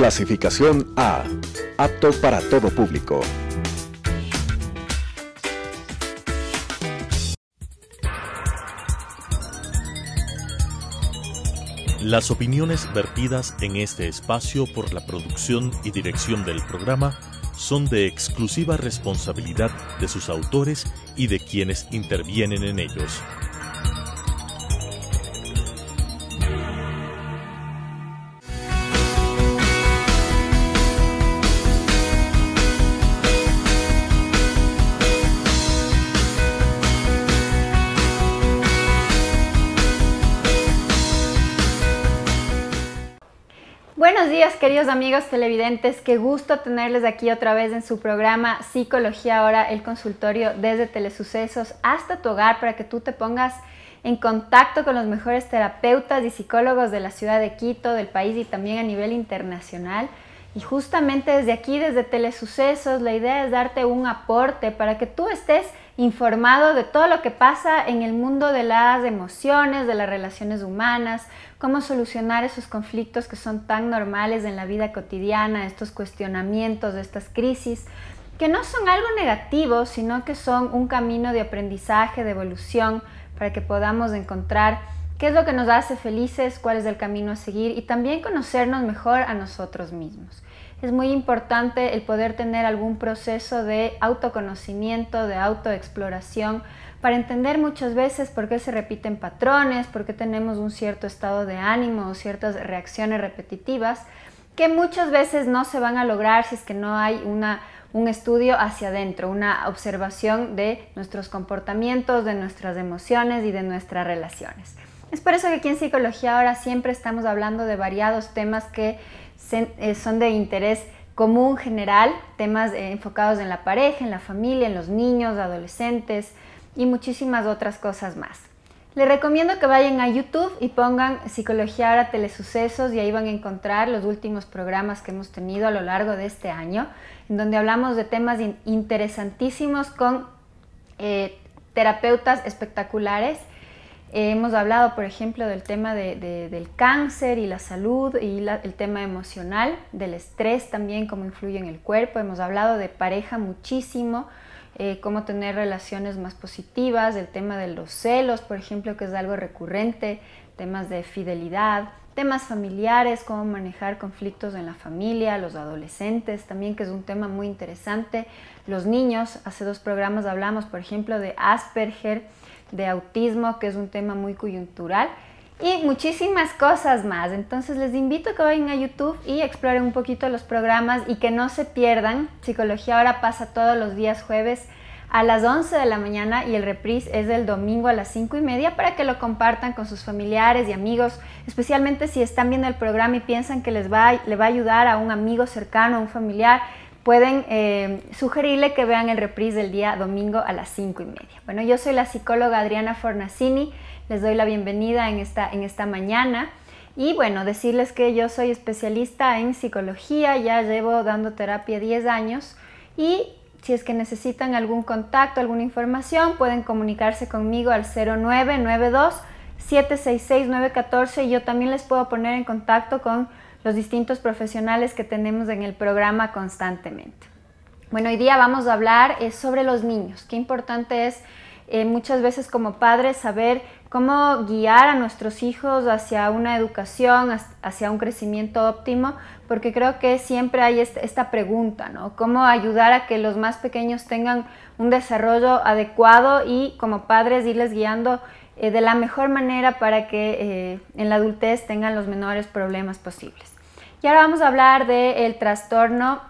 Clasificación A. Apto para todo público. Las opiniones vertidas en este espacio por la producción y dirección del programa son de exclusiva responsabilidad de sus autores y de quienes intervienen en ellos. días, queridos amigos televidentes. Qué gusto tenerles aquí otra vez en su programa Psicología Ahora, el consultorio desde Telesucesos hasta tu hogar para que tú te pongas en contacto con los mejores terapeutas y psicólogos de la ciudad de Quito, del país y también a nivel internacional. Y justamente desde aquí, desde Telesucesos, la idea es darte un aporte para que tú estés informado de todo lo que pasa en el mundo de las emociones, de las relaciones humanas, cómo solucionar esos conflictos que son tan normales en la vida cotidiana, estos cuestionamientos, estas crisis, que no son algo negativo, sino que son un camino de aprendizaje, de evolución, para que podamos encontrar qué es lo que nos hace felices, cuál es el camino a seguir y también conocernos mejor a nosotros mismos. Es muy importante el poder tener algún proceso de autoconocimiento, de autoexploración, para entender muchas veces por qué se repiten patrones, por qué tenemos un cierto estado de ánimo o ciertas reacciones repetitivas que muchas veces no se van a lograr si es que no hay un estudio hacia adentro, una observación de nuestros comportamientos, de nuestras emociones y de nuestras relaciones. Es por eso que aquí en Psicología ahora siempre estamos hablando de variados temas que eh, son de interés común general, temas eh, enfocados en la pareja, en la familia, en los niños, adolescentes, y muchísimas otras cosas más. Les recomiendo que vayan a YouTube y pongan Psicología Ahora Telesucesos y ahí van a encontrar los últimos programas que hemos tenido a lo largo de este año, en donde hablamos de temas interesantísimos con eh, terapeutas espectaculares. Eh, hemos hablado, por ejemplo, del tema del cáncer y la salud y el tema emocional, del estrés también, cómo influye en el cuerpo. Hemos hablado de pareja muchísimo eh, cómo tener relaciones más positivas, el tema de los celos, por ejemplo, que es algo recurrente, temas de fidelidad, temas familiares, cómo manejar conflictos en la familia, los adolescentes también, que es un tema muy interesante, los niños, hace dos programas hablamos, por ejemplo, de Asperger, de autismo, que es un tema muy coyuntural y muchísimas cosas más. Entonces les invito a que vayan a YouTube y exploren un poquito los programas y que no se pierdan. Psicología ahora pasa todos los días jueves a las 11 de la mañana y el reprise es del domingo a las 5 y media para que lo compartan con sus familiares y amigos, especialmente si están viendo el programa y piensan que les va, le va a ayudar a un amigo cercano, a un familiar, pueden eh, sugerirle que vean el reprise del día domingo a las 5 y media. Bueno, yo soy la psicóloga Adriana Fornasini, les doy la bienvenida en esta, en esta mañana. Y bueno, decirles que yo soy especialista en psicología, ya llevo dando terapia 10 años y si es que necesitan algún contacto, alguna información, pueden comunicarse conmigo al 0992 766 914 y yo también les puedo poner en contacto con los distintos profesionales que tenemos en el programa constantemente. Bueno, hoy día vamos a hablar eh, sobre los niños. Qué importante es eh, muchas veces como padres saber cómo guiar a nuestros hijos hacia una educación, hacia un crecimiento óptimo, porque creo que siempre hay esta pregunta, ¿no? ¿Cómo ayudar a que los más pequeños tengan un desarrollo adecuado y como padres irles guiando eh, de la mejor manera para que eh, en la adultez tengan los menores problemas posibles. Y ahora vamos a hablar del trastorno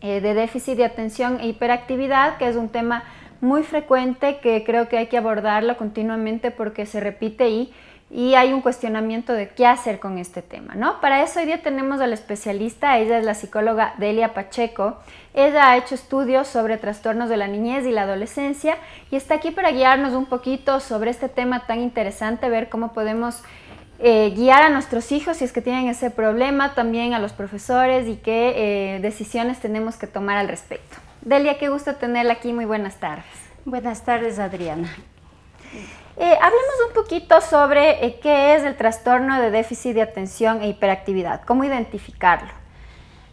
eh, de déficit de atención e hiperactividad, que es un tema muy frecuente que creo que hay que abordarlo continuamente porque se repite y y hay un cuestionamiento de qué hacer con este tema, ¿no? Para eso hoy día tenemos al especialista, ella es la psicóloga Delia Pacheco. Ella ha hecho estudios sobre trastornos de la niñez y la adolescencia y está aquí para guiarnos un poquito sobre este tema tan interesante, ver cómo podemos eh, guiar a nuestros hijos si es que tienen ese problema, también a los profesores y qué eh, decisiones tenemos que tomar al respecto. Delia, qué gusto tenerla aquí, muy buenas tardes. Buenas tardes, Adriana. Eh, hablemos un poquito sobre eh, qué es el trastorno de déficit de atención e hiperactividad, cómo identificarlo.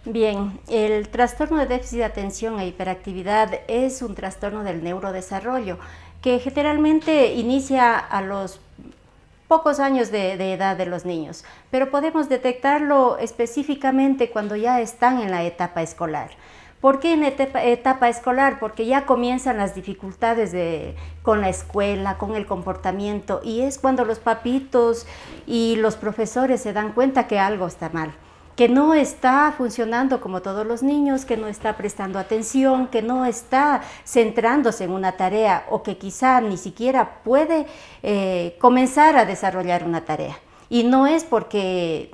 Bien, el trastorno de déficit de atención e hiperactividad es un trastorno del neurodesarrollo que generalmente inicia a los pocos años de, edad de los niños, pero podemos detectarlo específicamente cuando ya están en la etapa escolar. ¿Por qué en etapa, etapa escolar? Porque ya comienzan las dificultades con la escuela, con el comportamiento, y es cuando los papitos y los profesores se dan cuenta que algo está mal que no está funcionando como todos los niños, que no está prestando atención, que no está centrándose en una tarea o que quizá ni siquiera puede eh, comenzar a desarrollar una tarea. Y no es porque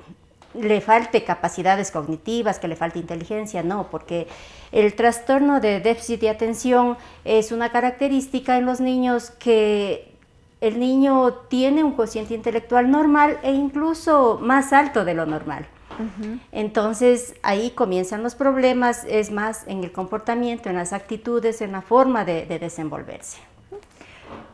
le falte capacidades cognitivas, que le falte inteligencia, no, porque el trastorno de déficit de atención es una característica en los niños que el niño tiene un cociente intelectual normal e incluso más alto de lo normal. Entonces ahí comienzan los problemas, es más en el comportamiento, en las actitudes, en la forma de desenvolverse.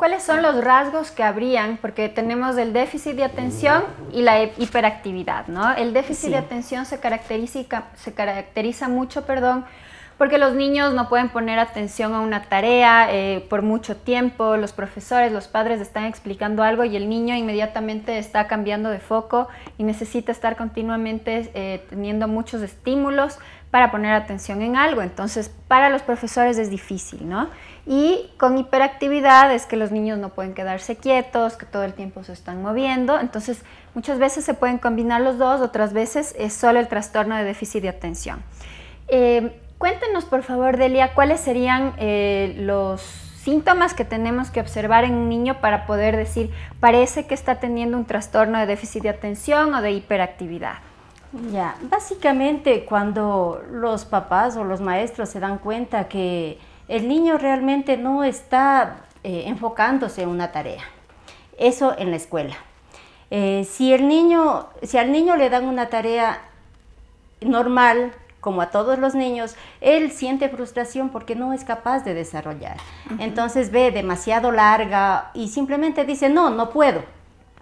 ¿Cuáles son los rasgos que habrían? Porque tenemos el déficit de atención y la hiperactividad, ¿no? El déficit de atención se caracteriza, se caracteriza mucho, perdón, porque los niños no pueden poner atención a una tarea eh, por mucho tiempo, los profesores, los padres están explicando algo y el niño inmediatamente está cambiando de foco y necesita estar continuamente eh, teniendo muchos estímulos para poner atención en algo. Entonces, para los profesores es difícil, ¿no? Y con hiperactividad es que los niños no pueden quedarse quietos, que todo el tiempo se están moviendo. Entonces, muchas veces se pueden combinar los dos, otras veces es solo el trastorno de déficit de atención. Eh, cuéntenos, por favor, Delia, cuáles serían eh, los síntomas que tenemos que observar en un niño para poder decir, parece que está teniendo un trastorno de déficit de atención o de hiperactividad. Ya, básicamente cuando los papás o los maestros se dan cuenta que el niño realmente no está eh, enfocándose en una tarea. Eso en la escuela. Eh, si, el niño, si al niño le dan una tarea normal, como a todos los niños, él siente frustración porque no es capaz de desarrollar. Entonces ve demasiado larga y simplemente dice, no, no puedo.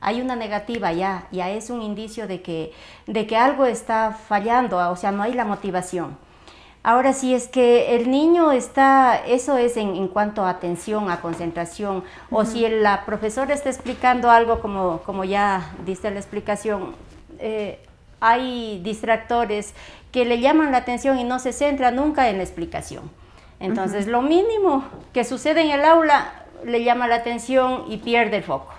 Hay una negativa ya, ya es un indicio de que, de que algo está fallando, o sea, no hay la motivación. Ahora sí es que el niño está, eso es en, cuanto a atención, a concentración, o si el, la profesora está explicando algo como, como ya diste la explicación, eh, hay distractores que le llaman la atención y no se centra nunca en la explicación. Entonces lo mínimo que sucede en el aula le llama la atención y pierde el foco.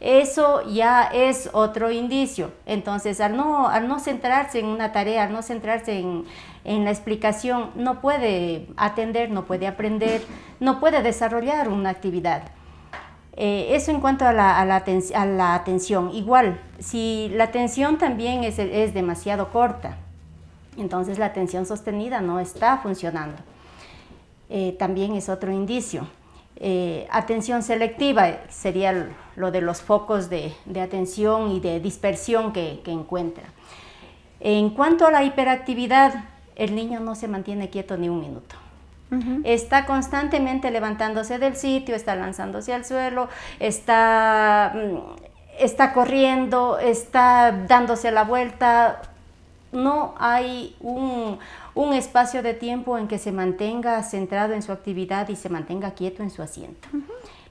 Eso ya es otro indicio. Entonces, al no, al no centrarse en una tarea, al no centrarse en, en la explicación no puede atender, no puede aprender, no puede desarrollar una actividad. Eh, eso en cuanto a la, atención. Igual, si la atención también es, demasiado corta, entonces la atención sostenida no está funcionando. Eh, también es otro indicio. Eh, atención selectiva sería lo de los focos de, atención y de dispersión que, encuentra. En cuanto a la hiperactividad, el niño no se mantiene quieto ni un minuto. Está constantemente levantándose del sitio, está lanzándose al suelo, está, mm, está corriendo, está dándose la vuelta. No hay un, espacio de tiempo en que se mantenga centrado en su actividad y se mantenga quieto en su asiento.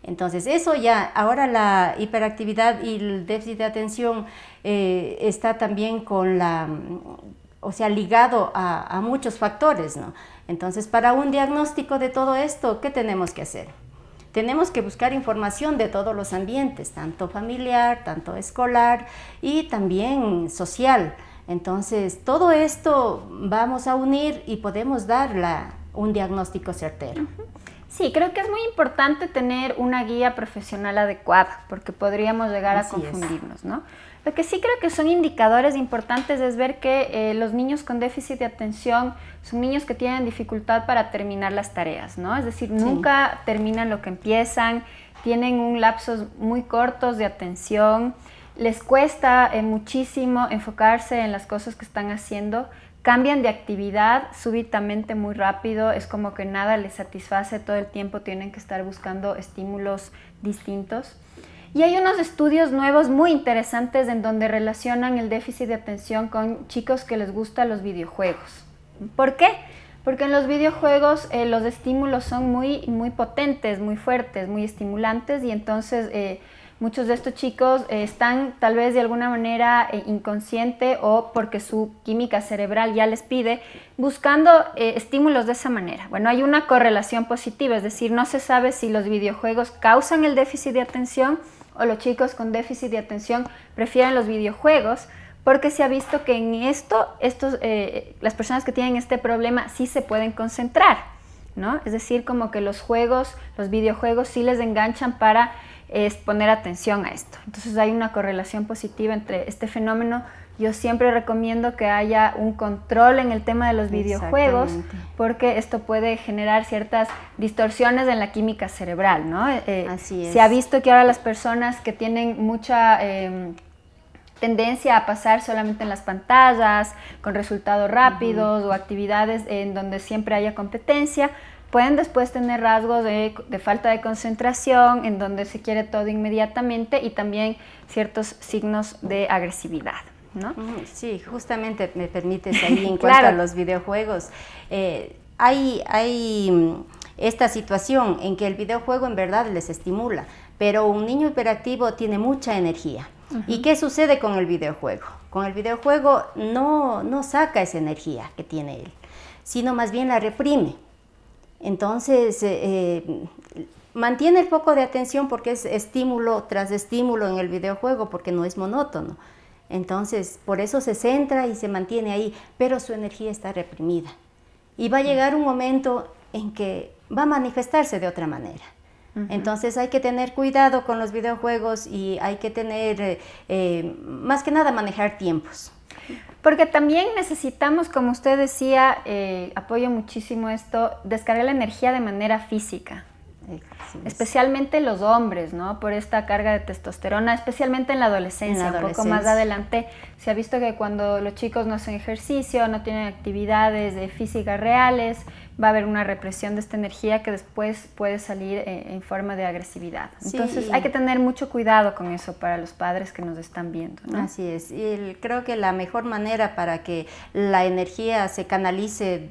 Entonces, eso ya, ahora la hiperactividad y el déficit de atención eh, está también con la o sea, ligado a, muchos factores, ¿no? Entonces, para un diagnóstico de todo esto, ¿qué tenemos que hacer? Tenemos que buscar información de todos los ambientes, tanto familiar, tanto escolar y también social. Entonces, todo esto vamos a unir y podemos dar un diagnóstico certero. Sí, creo que es muy importante tener una guía profesional adecuada, porque podríamos llegar a confundirnos, ¿no? Lo que sí creo que son indicadores importantes es ver que eh, los niños con déficit de atención son niños que tienen dificultad para terminar las tareas, ¿no? Es decir, nunca terminan lo que empiezan, tienen un lapsos muy cortos de atención, les cuesta eh, muchísimo enfocarse en las cosas que están haciendo, cambian de actividad súbitamente muy rápido, es como que nada les satisface, todo el tiempo tienen que estar buscando estímulos distintos. Y hay unos estudios nuevos muy interesantes en donde relacionan el déficit de atención con chicos que les gustan los videojuegos. ¿Por qué? Porque en los videojuegos eh, los estímulos son muy, muy potentes, muy fuertes, muy estimulantes y entonces eh, muchos de estos chicos eh, están tal vez de alguna manera inconsciente o porque su química cerebral ya les pide buscando estímulos de esa manera. Bueno, hay una correlación positiva, es decir, no se sabe si los videojuegos causan el déficit de atención o los chicos con déficit de atención prefieren los videojuegos porque se ha visto que en esto estos, eh, las personas que tienen este problema sí se pueden concentrar, ¿no? Es decir, como que los juegos, los videojuegos sí les enganchan para poner atención a esto. Entonces hay una correlación positiva entre este fenómeno yo siempre recomiendo que haya un control en el tema de los videojuegos porque esto puede generar ciertas distorsiones en la química cerebral, ¿no? Eh, eh, se ha visto que ahora las personas que tienen mucha... Em, tendencia a pasar solamente en las pantallas, con resultados rápidos o actividades en donde siempre haya competencia, pueden después tener rasgos de, falta de concentración, en donde se quiere todo inmediatamente y también ciertos signos de agresividad. ¿no? Sí, justamente me permite ahí en cuanto a los videojuegos. Eh, hay, mm, esta situación en que el videojuego en verdad les estimula, pero un niño hiperactivo tiene mucha energía. ¿Y qué sucede con el videojuego? Con el videojuego no, saca esa energía que tiene él, sino más bien la reprime. Entonces, eh, eh, mantiene el foco de atención porque es estímulo tras estímulo en el videojuego, porque no es monótono. Entonces, por eso se centra y se mantiene ahí, pero su energía está reprimida. Y va a llegar un momento en que va a manifestarse de otra manera. Entonces hay que tener cuidado con los videojuegos y hay que tener, eh, eh, más que nada, manejar tiempos. Porque también necesitamos, como usted decía, eh, apoyo muchísimo esto, descargar la energía de manera física. Especialmente los hombres, ¿no? Por esta carga de testosterona, especialmente en la adolescencia. Un poco más adelante se ha visto que cuando los chicos no hacen ejercicio, no tienen actividades de reales, va a haber una represión de esta energía que después puede salir eh, en forma de agresividad. Entonces hay que tener mucho cuidado con eso para los padres que nos están viendo. Así es. Y creo que la mejor manera para que la energía se canalice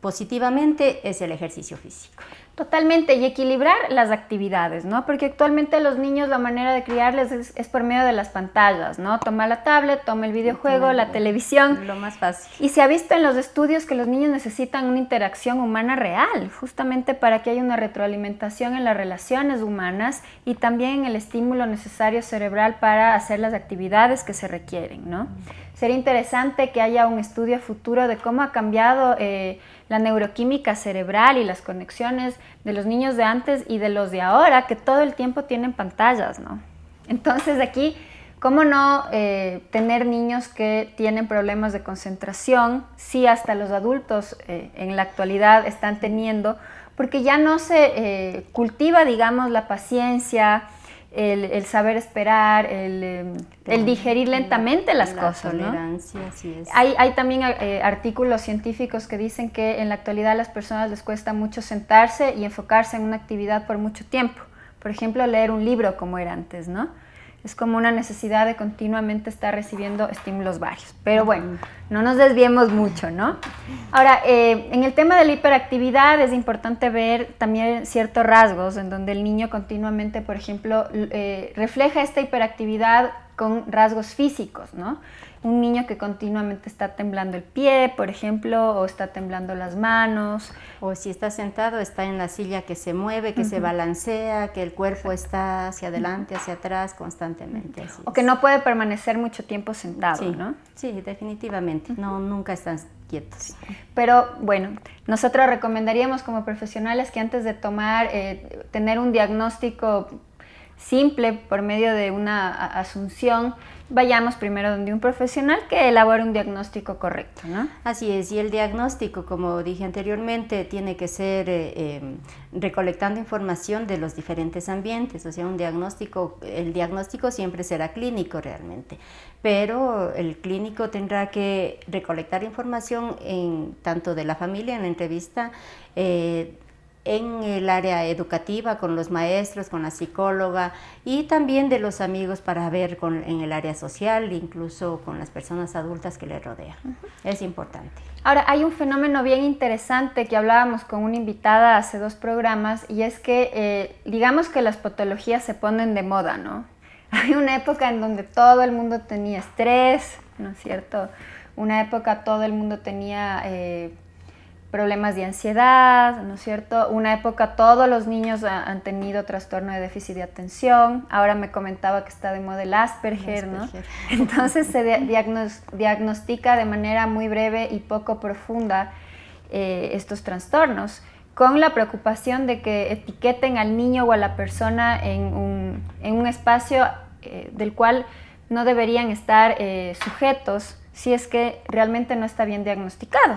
positivamente es el ejercicio físico. Totalmente, y equilibrar las actividades, ¿no? Porque actualmente los niños la manera de criarles es, por medio de las pantallas, ¿no? Toma la tablet, toma el videojuego, la televisión. Lo más fácil. Y se ha visto en los estudios que los niños necesitan una interacción humana real, justamente para que haya una retroalimentación en las relaciones humanas y también el estímulo necesario cerebral para hacer las actividades que se requieren, ¿no? Mm. Sería interesante que haya un estudio futuro de cómo ha cambiado... Eh, la neuroquímica cerebral y las conexiones de los niños de antes y de los de ahora, que todo el tiempo tienen pantallas, ¿no? Entonces aquí, ¿cómo no eh, tener niños que tienen problemas de concentración si hasta los adultos eh, en la actualidad están teniendo? Porque ya no se eh, cultiva, digamos, la paciencia, el, saber esperar, el, eh, digerir lentamente las cosas. Hay, también eh, artículos científicos que dicen que en la actualidad a las personas les cuesta mucho sentarse y enfocarse en una actividad por mucho tiempo. Por ejemplo, leer un libro como era antes, ¿no? es como una necesidad de continuamente estar recibiendo estímulos varios. Pero bueno, no nos desviemos mucho, ¿no? Ahora, eh, en el tema de la hiperactividad es importante ver también ciertos rasgos en donde el niño continuamente, por ejemplo, eh, refleja esta hiperactividad con rasgos físicos, ¿no? un niño que continuamente está temblando el pie, por ejemplo, o está temblando las manos. O si está sentado, está en la silla que se mueve, que se balancea, que el cuerpo está hacia adelante, hacia atrás constantemente. o que no puede permanecer mucho tiempo sentado, ¿no? Sí, definitivamente. No, nunca están quietos. Pero bueno, nosotros recomendaríamos como profesionales que antes de tomar, eh, tener un diagnóstico simple por medio de una asunción, vayamos primero donde un profesional que elabore un diagnóstico correcto, ¿no? Así es, y el diagnóstico, como dije anteriormente, tiene que ser eh, em, recolectando información de los diferentes ambientes, o sea, un diagnóstico, el diagnóstico siempre será clínico realmente, pero el clínico tendrá que recolectar información en, tanto de la familia, en la entrevista, eh, en el área educativa, con los maestros, con la psicóloga y también de los amigos para ver con, en el área social, incluso con las personas adultas que le rodean. Es importante. Ahora, hay un fenómeno bien interesante que hablábamos con una invitada hace dos programas y es que eh, digamos que las patologías se ponen de moda, ¿no? Hay una época en donde todo el mundo tenía estrés, ¿no es cierto? Una época todo el mundo tenía... Eh, problemas de ansiedad, ¿no es cierto? Una época todos los niños han tenido trastorno de déficit de atención, ahora me comentaba que está de moda Asperger, ¿no? Entonces se diagnostica de manera muy breve y poco profunda eh, estos trastornos, con la preocupación de que etiqueten al niño o a la persona en un, espacio eh, del cual no deberían estar eh, sujetos si es que realmente no está bien diagnosticado.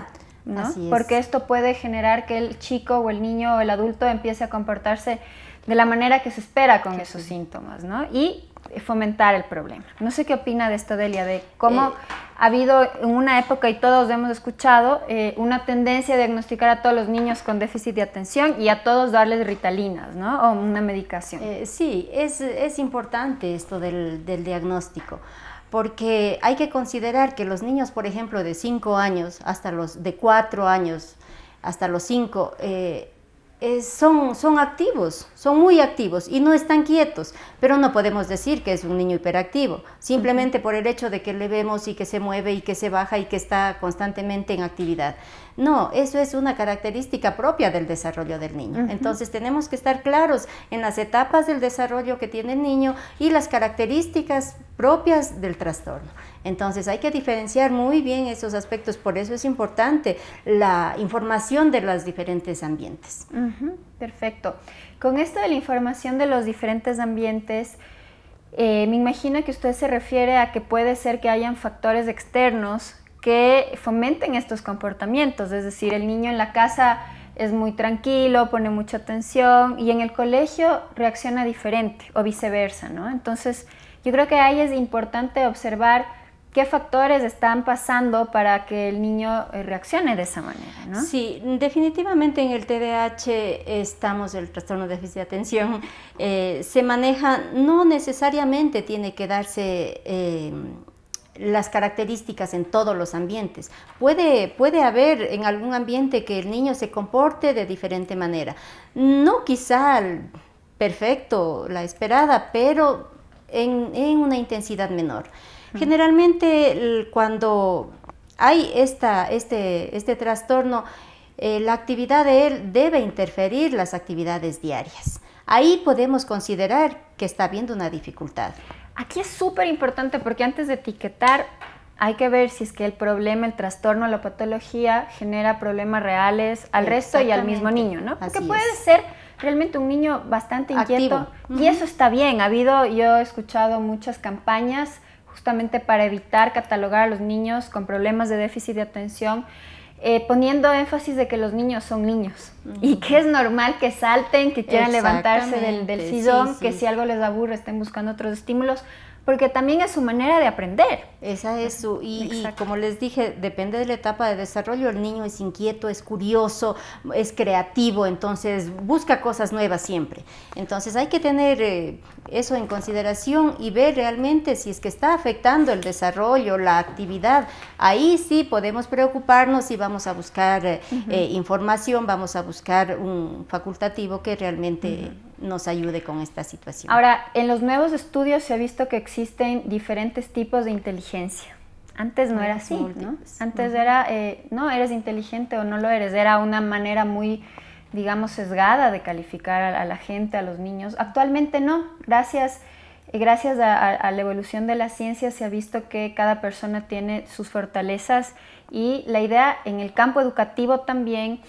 Porque esto puede generar que el chico o el niño o el adulto empiece a comportarse de la manera que se espera con esos síntomas, ¿no? Y fomentar el problema. No sé qué opina de esto, Delia, de cómo eh, ha habido en una época, y todos hemos escuchado, eh, una tendencia a diagnosticar a todos los niños con déficit de atención y a todos darles ritalinas, ¿no? O una medicación. Eh, sí, es, es, importante esto del, del diagnóstico porque hay que considerar que los niños, por ejemplo, de 5 años hasta los de 4 años, hasta los 5, eh, son, son activos, son muy activos y no están quietos, pero no podemos decir que es un niño hiperactivo, simplemente por el hecho de que le vemos y que se mueve y que se baja y que está constantemente en actividad. No, eso es una característica propia del desarrollo del niño. Entonces tenemos que estar claros en las etapas del desarrollo que tiene el niño y las características propias del trastorno. Entonces hay que diferenciar muy bien esos aspectos, por eso es importante la información de los diferentes ambientes. perfecto. Con esto de la información de los diferentes ambientes, eh, me imagino que usted se refiere a que puede ser que hayan factores externos que fomenten estos comportamientos, es decir, el niño en la casa es muy tranquilo, pone mucha atención y en el colegio reacciona diferente o viceversa, ¿no? Entonces, yo creo que ahí es importante observar qué factores están pasando para que el niño eh, reaccione de esa manera, ¿no? Sí, definitivamente en el TDAH estamos, el trastorno de déficit de atención, eh, se maneja, no necesariamente tiene que darse... Eh, las características en todos los ambientes. Puede, puede haber en algún ambiente que el niño se comporte de diferente manera. No quizá perfecto, la esperada, pero en, una intensidad menor. Generalmente cuando hay este, este, trastorno, eh, la actividad de él debe interferir las actividades diarias. Ahí podemos considerar que está habiendo una dificultad. Aquí es súper importante porque antes de etiquetar hay que ver si es que el problema, el trastorno, la patología genera problemas reales al resto y al mismo niño, ¿no? Porque puede ser realmente un niño bastante inquieto. Y eso está bien. Ha habido, yo he escuchado muchas campañas justamente para evitar catalogar a los niños con problemas de déficit de atención. Eh, poniendo énfasis de que los niños son niños y que es normal que salten, que quieran levantarse del, del sillón, que si algo les aburre estén buscando otros estímulos, porque también es su manera de aprender. Esa es su, y, como les dije, depende de la etapa de desarrollo, el niño es inquieto, es curioso, es creativo, entonces busca cosas nuevas siempre. Entonces hay que tener eh, eso en consideración y ver realmente si es que está afectando el desarrollo, la actividad. Ahí sí podemos preocuparnos y vamos a buscar eh, eh, información, vamos a buscar un facultativo que realmente nos ayude con esta situación. Ahora, en los nuevos estudios se ha visto que existen diferentes tipos de inteligencia. Antes no era así, ¿no? Antes era, eh, no, eres inteligente o no lo eres. Era una manera muy, digamos, sesgada de calificar a, la gente, a los niños. Actualmente no. Gracias, eh, gracias a la evolución de la ciencia se ha visto que cada persona tiene sus fortalezas y la idea en el campo educativo también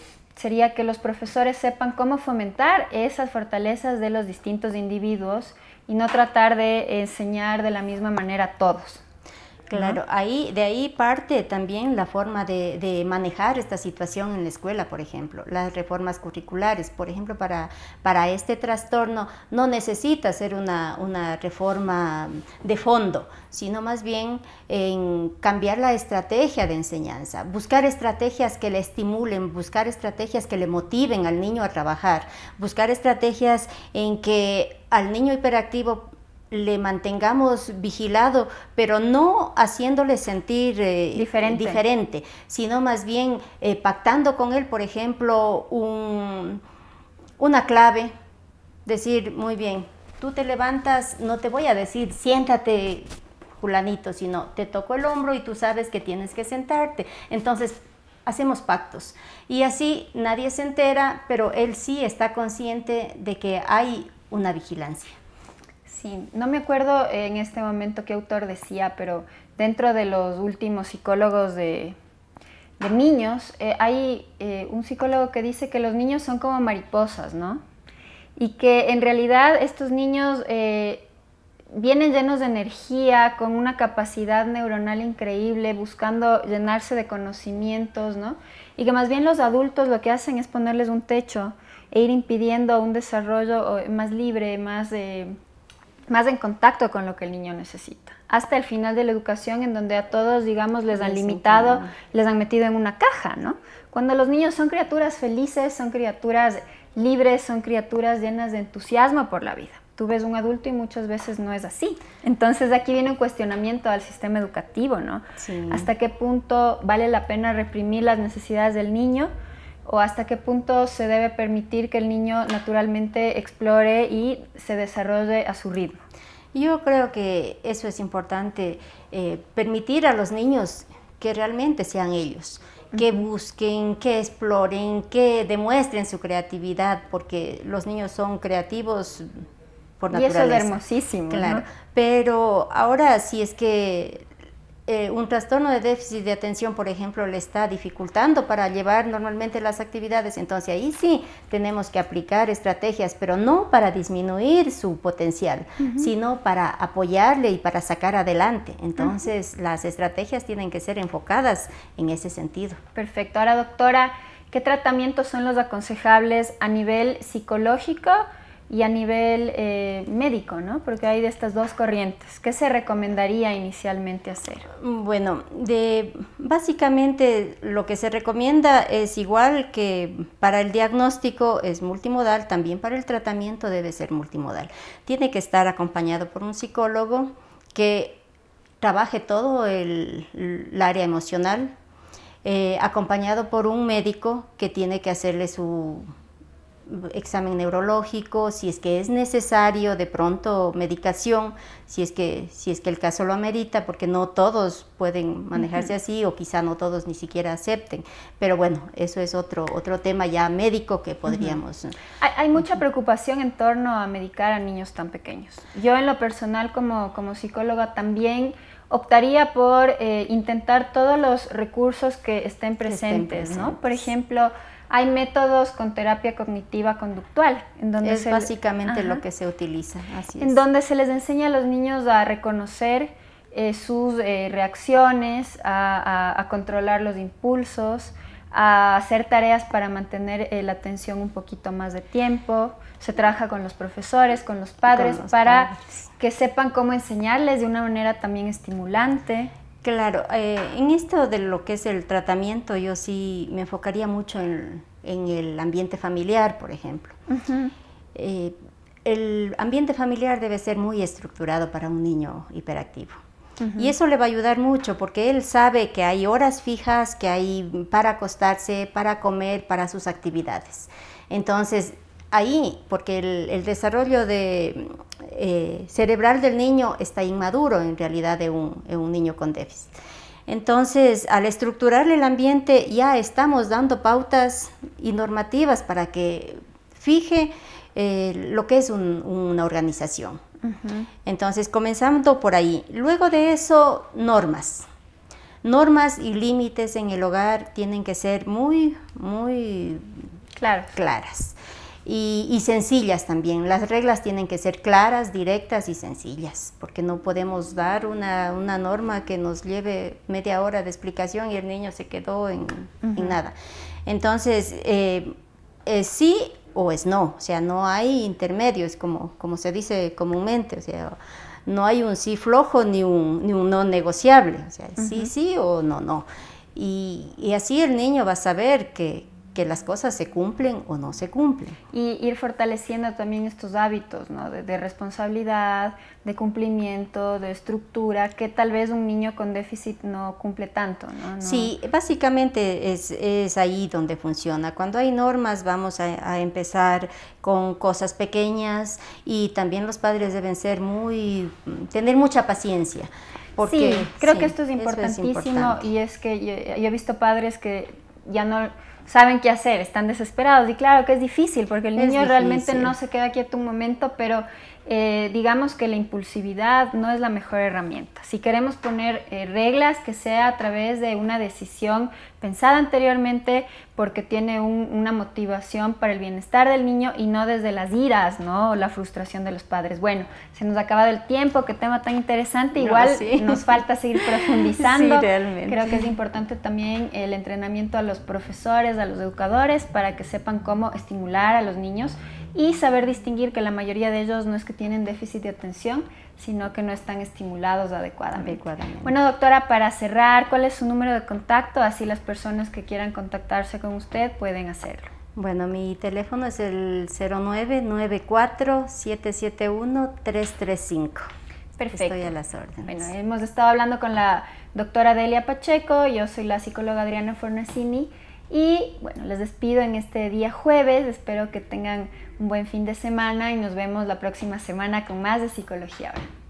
sería que los profesores sepan cómo fomentar esas fortalezas de los distintos individuos y no tratar de enseñar de la misma manera a todos. Claro, ahí, de ahí parte también la forma de, manejar esta situación en la escuela, por ejemplo, las reformas curriculares. Por ejemplo, para, para este trastorno no necesita ser una, una reforma de fondo, sino más bien en cambiar la estrategia de enseñanza, buscar estrategias que le estimulen, buscar estrategias que le motiven al niño a trabajar, buscar estrategias en que al niño hiperactivo le mantengamos vigilado, pero no haciéndole sentir eh, diferente. sino más bien eh, pactando con él, por ejemplo, una clave, decir, muy bien, tú te levantas, no te voy a decir, siéntate, fulanito, sino te toco el hombro y tú sabes que tienes que sentarte. Entonces, hacemos pactos. Y así nadie se entera, pero él sí está consciente de que hay una vigilancia. Sí, no me acuerdo en este momento qué autor decía, pero dentro de los últimos psicólogos de, niños, eh, hay eh, un psicólogo que dice que los niños son como mariposas, ¿no? Y que en realidad estos niños eh, vienen llenos de energía, con una capacidad neuronal increíble, buscando llenarse de conocimientos, ¿no? Y que más bien los adultos lo que hacen es ponerles un techo e ir impidiendo un desarrollo más libre, más más en contacto con lo que el niño necesita. Hasta el final de la educación, en donde a todos, digamos, les han limitado, les han metido en una caja, ¿no? Cuando los niños son criaturas felices, son criaturas libres, son criaturas llenas de entusiasmo por la vida. Tú ves un adulto y muchas veces no es así. Entonces aquí viene un cuestionamiento al sistema educativo, ¿no? ¿Hasta qué punto vale la pena reprimir las necesidades del niño? o hasta qué punto se debe permitir que el niño naturalmente explore y se desarrolle a su ritmo. Yo creo que eso es importante, eh, permitir a los niños que realmente sean ellos, que busquen, que exploren, que demuestren su creatividad, porque los niños son creativos por naturaleza. Y eso es hermosísimo. Claro. Pero ahora, sí es que eh, un trastorno de déficit de atención, por ejemplo, le está dificultando para llevar normalmente las actividades, entonces ahí sí tenemos que aplicar estrategias, pero no para disminuir su potencial, sino para apoyarle y para sacar adelante. Entonces, las estrategias tienen que ser enfocadas en ese sentido. Perfecto. Ahora, doctora, ¿qué tratamientos son los aconsejables a nivel psicológico? y a nivel eh, médico, ¿no? Porque hay de estas dos corrientes. ¿Qué se recomendaría inicialmente hacer? Bueno, de, básicamente lo que se recomienda es igual que para el diagnóstico es multimodal, también para el tratamiento debe ser multimodal. Tiene que estar acompañado por un psicólogo que trabaje todo el, área emocional, eh, acompañado por un médico que tiene que hacerle su examen neurológico, si es que es necesario de pronto medicación, si es que, si es que el caso lo amerita, porque no todos pueden manejarse así o quizá no todos ni siquiera acepten. Pero bueno, eso es otro, otro tema ya médico que podríamos... Eh, hay, mucha preocupación en torno a medicar a niños tan pequeños. Yo en lo personal como, como psicóloga también optaría por eh, intentar todos los recursos que estén presentes, que estén presentes. ¿no? Por ejemplo hay métodos con terapia cognitiva conductual. En donde es básicamente lo que se utiliza. en donde se les enseña a los niños a reconocer eh, sus eh, reacciones, a, controlar los impulsos, a hacer tareas para mantener eh, la atención un poquito más de tiempo. Se trabaja con los profesores, con los padres, para que sepan cómo enseñarles de una manera también estimulante. Claro, eh, en esto de lo que es el tratamiento, yo sí me enfocaría mucho en, el ambiente familiar, por ejemplo. Eh, el ambiente familiar debe ser muy estructurado para un niño hiperactivo. Y eso le va a ayudar mucho porque él sabe que hay horas fijas, que hay para acostarse, para comer, para sus actividades. Entonces, ahí, porque el, desarrollo eh, cerebral del niño está inmaduro en realidad de un, niño con déficit. Entonces, al estructurar el ambiente ya estamos dando pautas y normativas para que fije eh, lo que es una organización. Entonces, comenzando por ahí. Luego de eso, normas. Normas y límites en el hogar tienen que ser muy, muy claras y, sencillas también. Las reglas tienen que ser claras, directas y sencillas, porque no podemos dar una, una norma que nos lleve media hora de explicación y el niño se quedó en, nada. Entonces, eh, es sí o es no, o sea, no hay intermedios, como, como se dice comúnmente, o sea, no hay un sí flojo ni un, no negociable, o sea, sí, sí o no, no. y, así el niño va a saber que, que las cosas se cumplen o no se cumplen. Y ir fortaleciendo también estos hábitos ¿no? de, responsabilidad, de cumplimiento, de estructura, que tal vez un niño con déficit no cumple tanto. ¿no? Sí, básicamente es, ahí donde funciona. Cuando hay normas vamos a, empezar con cosas pequeñas y también los padres deben ser muy, tener mucha paciencia. Porque, sí, creo que esto es importantísimo y es que yo he visto padres que ya no saben qué hacer, están desesperados. Y claro que es difícil porque el niño realmente no se queda quieto un momento, pero eh, digamos que la impulsividad no es la mejor herramienta. Si queremos poner eh, reglas, que sea a través de una decisión pensada anteriormente porque tiene una motivación para el bienestar del niño y no desde las iras, ¿no? O la frustración de los padres. Bueno, se nos ha acabado el tiempo, qué tema tan interesante. Igual nos falta seguir profundizando. Creo que es importante también el entrenamiento a los profesores, a los educadores, para que sepan cómo estimular a los niños y saber distinguir que la mayoría de ellos no es que tienen déficit de atención, sino que no están estimulados adecuadamente. Bueno, doctora, para cerrar, ¿cuál es su número de contacto? Así las personas que quieran contactarse con usted pueden hacerlo. Bueno, mi teléfono es el 0994-771-335. Perfecto. Estoy a las órdenes. Bueno, hemos estado hablando con la doctora Delia Pacheco, yo soy la psicóloga Adriana Fornacini y bueno, les despido en este día jueves, espero que tengan un buen fin de semana y nos vemos la próxima semana con más de Psicología Ahora.